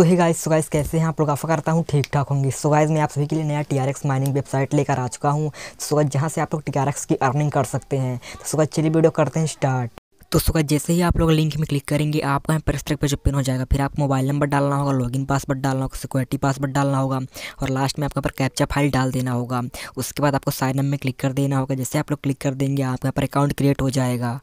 सो ही guys so guys कैसे हैं आप लोग आफा करता हूँ ठीक ठाक होंगे सो गाइस मैं आप सभी के लिए नया टीआरएक्स माइनिंग वेबसाइट लेकर आ चुका हूँ सो गाइस जहाँ से आप लोग टीआरएक्स की अर्निंग कर सकते हैं तो सो गाइस चलिए वीडियो करते हैं स्टार्ट तो सुबह जैसे ही आप लोग लिंक में क्लिक करेंगे आपका यहाँ पर स्ट्रक पर जो पिन हो जाएगा फिर आप मोबाइल नंबर डालना होगा लॉगिन पासवर्ड डालना होगा सिक्योरिटी पासवर्ड डालना होगा और लास्ट में आपका पर कैप्चा फाइल डाल देना होगा उसके बाद आपको साइन अप में क्लिक कर देना होगा जैसे आप लोग क्लिक कर देंगे आपका यहाँ पर अकाउंट क्रिएट हो जाएगा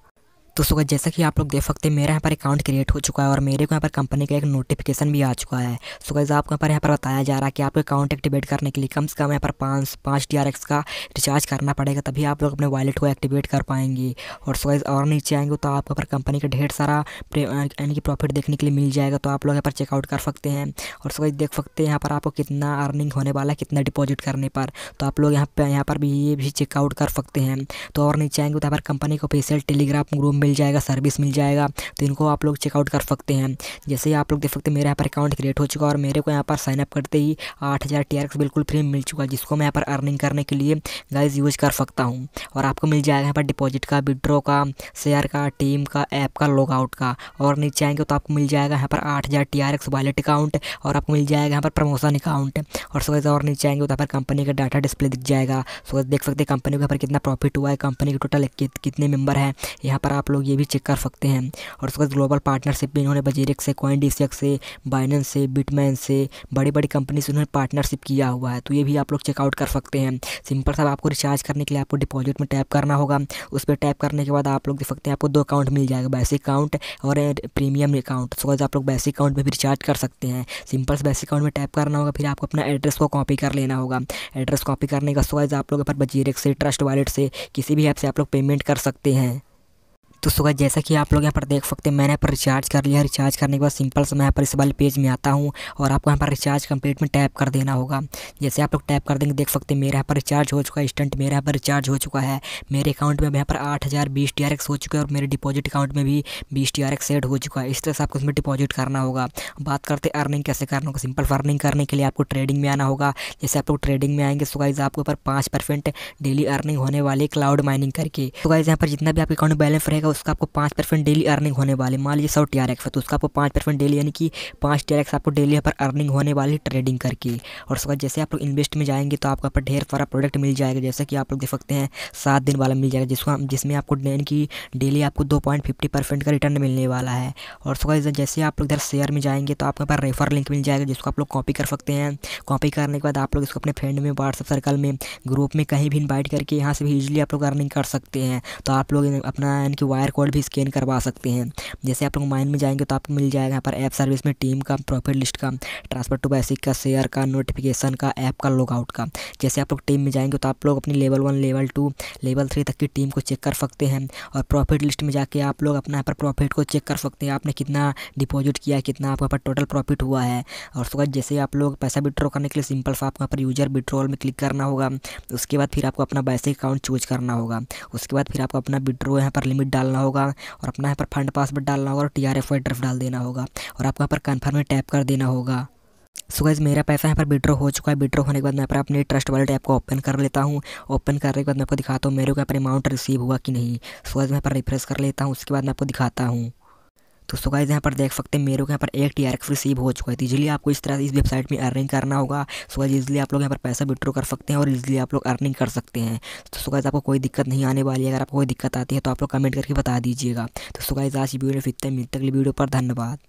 तो दोस्तों जैसा कि आप लोग देख सकते हैं मेरा यहाँ पर अकाउंट क्रिएट हो चुका है और मेरे को यहाँ पर कंपनी का एक नोटिफिकेशन भी आ चुका है सो गैस आपको यहाँ पर यहाँ पर बताया जा रहा है कि आपको अकाउंट एक्टिवेट करने के लिए कम से कम यहाँ पर पाँच पाँच डी का रिचार्ज करना पड़ेगा तभी आप लोग अपने वॉलेट को एक्टिवेट कर पाएंगे और सो और नीचे आएंगे तो आपको यहाँ पर कंपनी का ढेर सारा यानी कि प्रॉफिट देखने के लिए मिल जाएगा तो आप लोग यहाँ पर चेकआउट कर सकते हैं और सो देख सकते हैं यहाँ पर आपको कितना अर्निंग होने वाला है कितना डिपॉजिट करने पर तो आप लोग यहाँ पर यहाँ पर भी ये भी चेकआउट कर सकते हैं तो और नीचे आएंगे तो यहाँ पर कंपनी का ऑफिशियल टेलीग्राम ग्रुप में मिल जाएगा सर्विस मिल जाएगा तो इनको आप लोग चेकआउट कर सकते हैं जैसे ही आप लोग देख सकते हैं मेरे यहाँ पर अकाउंट क्रिएट हो चुका है और मेरे को यहाँ पर साइनअप करते ही आठ हज़ार टी बिल्कुल फ्री मिल चुका है जिसको मैं यहाँ पर अर्निंग करने के लिए गाइज यूज़ कर सकता हूँ और आपको मिल जाएगा यहाँ पर डिपॉजिट का विड्रॉ का शेयर का टीम का ऐप का लॉगआउट का और नीचे आएंगे तो आपको मिल जाएगा यहाँ पर आठ हज़ार T R X wallet account और आपको मिल जाएगा यहाँ पर प्रमोशन अकाउंट और सो और नीचे आएंगे तो यहाँ पर कंपनी का डाटा डिस्प्ले दिख जाएगा सो देख सकते हैं कंपनी को यहाँ पर कितना प्रॉफिट हुआ है कंपनी के टोटल कितने मेंबर हैं यहाँ पर आप लोग लोग ये भी चेक कर सकते हैं और उसके बाद ग्लोबल पार्टनरशिप भी इन्होंने बजेरिक से कॉइन डिस्क से बाइनेंस से बिटमैन से बड़ी बड़ी कंपनी से उन्होंने पार्टनरशिप किया हुआ है तो ये भी आप लोग चेकआउट कर सकते हैं सिंपल सा आपको रिचार्ज करने के लिए आपको डिपॉजिट में टैप करना होगा उस पर टैप करने के बाद आप लोग देख सकते हैं आपको दो अकाउंट मिल जाएगा बेसिक अकाउंट और प्रीमियम अकाउंट सो आप लोग बेसिक अकाउंट में भी रिचार्ज कर सकते हैं सिंपल से बेसिक अकाउंट में टैप करना होगा फिर आपको अपना एड्रेस को कॉपी कर लेना होगा एड्रेस कॉपी करने का सो आप लोग पर बजीरेक से ट्रस्ट वॉलेट से किसी भी ऐप से आप लोग पेमेंट कर सकते हैं तो सुबह जैसा कि आप लोग यहाँ पर देख सकते हैं मैंने यहाँ पर रिचार्ज कर लिया रिचार्ज करने के बाद सिंपल से मैं यहाँ पर इस वाले पेज में आता हूँ और आपको यहाँ पर रिचार्ज कंप्लीट में टैप कर देना होगा जैसे आप लोग टैप कर देंगे देख सकते हैं मेरे यहाँ पर रिचार्ज हो चुका है इंस्टेंट मेरे यहाँ पर रिचार्ज हो चुका है मेरे अकाउंट में यहाँ पर आठ हज़ार बीस टी आर एक्स हो चुका है और मेरे डिपॉजिट अकाउंट में भी बीस टी आर एक्स सेट हो चुका है इस तरह से आपको इसमें डिपॉजिट करना होगा बात करते अर्निंग कैसे करना होगा सिंपल अर्निंग करने के लिए आपको ट्रेडिंग में आना होगा जैसे आप लोग ट्रेडिंग में आएंगे सो आपके आपको पर पाँच परसेंट डेली अर्निंग होने वाली क्लाउड माइनिंग करके सो यहाँ पर जितना भी आपके अकाउंट बैलेंस रहेगा उसका आपको पाँच परसेंट डेली अर्निंग होने वाली मान लीजिए सौ टी आर एक्स है तो उसका आपको पाँच परसेंट डेली यानी कि पाँच टी आर एक्स आपको डेली यहाँ पर अर्निंग होने वाली ट्रेडिंग करके और उसके बाद जैसे आप लोग इन्वेस्ट में जाएंगे तो आपको यहाँ पर ढेर सारा प्रोडक्ट मिल जाएगा जैसे कि आप लोग देख सकते हैं सात दिन वाला मिल जाएगा जिसको जिसमें आपको यानी कि डेली आपको दो पॉइंट फिफ्टी परसेंट का रिटर्न मिलने वाला है और उसके बाद जैसे आप लोग इधर शेयर में जाएंगे तो आपके पास रेफर लिंक मिल जाएगा जिसको आप लोग कॉपी कर सकते हैं कॉपी करने के बाद आप लोग इसको अपने फ्रेंड में व्हाट्सअप सर्कल में ग्रुप में कहीं भी इन्वाइट करके यहाँ से भी ईजिली आप लोग अर्निंग कर सकते हैं तो आप लोग अपना यानी कि क्वायर कोड भी स्कैन करवा सकते हैं जैसे आप लोग माइन में जाएंगे तो आपको मिल जाएगा यहाँ पर ऐप सर्विस में टीम का प्रॉफिट लिस्ट का ट्रांसफर टू बेसिक का शेयर का नोटिफिकेशन का ऐप का लॉगआउट का जैसे आप लोग टीम में जाएंगे तो आप लोग अपनी level one level two level three तक की टीम को चेक कर सकते हैं और प्रॉफिट लिस्ट में जाके आप लोग अपना यहाँ पर प्रॉफिट को चेक कर सकते हैं आपने कितना डिपॉजिट किया कितना आपके पर टोटल प्रॉफिट हुआ है और उसके बाद जैसे आप लोग पैसा विड्रॉ करने के लिए सिंपल सा आपको यहाँ पर यूजर विड्रॉल में क्लिक करना होगा उसके बाद फिर आपको अपना बेसिक अकाउंट चूज करना होगा उसके बाद फिर आपको अपना विड्रॉ यहाँ पर लिमिट डाल डालना होगा और अपना यहाँ पर फंड पासवर्ड डालना होगा और टी आर एफ ड्रफ डाल देना होगा और आपको यहाँ पर कन्फर्म में टैप कर देना होगा सो गाइज मेरा पैसा यहाँ पर विड्रो हो चुका है विड्रो होने के बाद मैं पर अपने ट्रस्ट वाले ऐप को ओपन कर लेता हूँ ओपन करने के बाद मैं आपको दिखाता हूँ मेरे को यहाँ पर अमाउंट रिसीव हुआ कि नहीं सो गाइज मैं पर रिफ्रेश कर लेता हूँ उसके बाद मैं आपको दिखाता हूँ दोस्तों गाइज यहाँ पर देख सकते हैं मेरे को यहाँ पर एक टी रिसीव हो चुका है इजीली तो आपको इस तरह से इस वेबसाइट में अर्निंग करना होगा सो गाइज इजिली आप लोग यहाँ पर पैसा विड्रो कर सकते हैं और इजिली आप लोग अर्निंग कर सकते हैं तो सो गाइज आपको कोई दिक्कत नहीं आने वाली है अगर आपको कोई दिक्कत आती है तो आप लोग कमेंट करके बता दीजिएगा तो सो गाइज आज वीडियो फिर मिलते अगली वीडियो पर धन्यवाद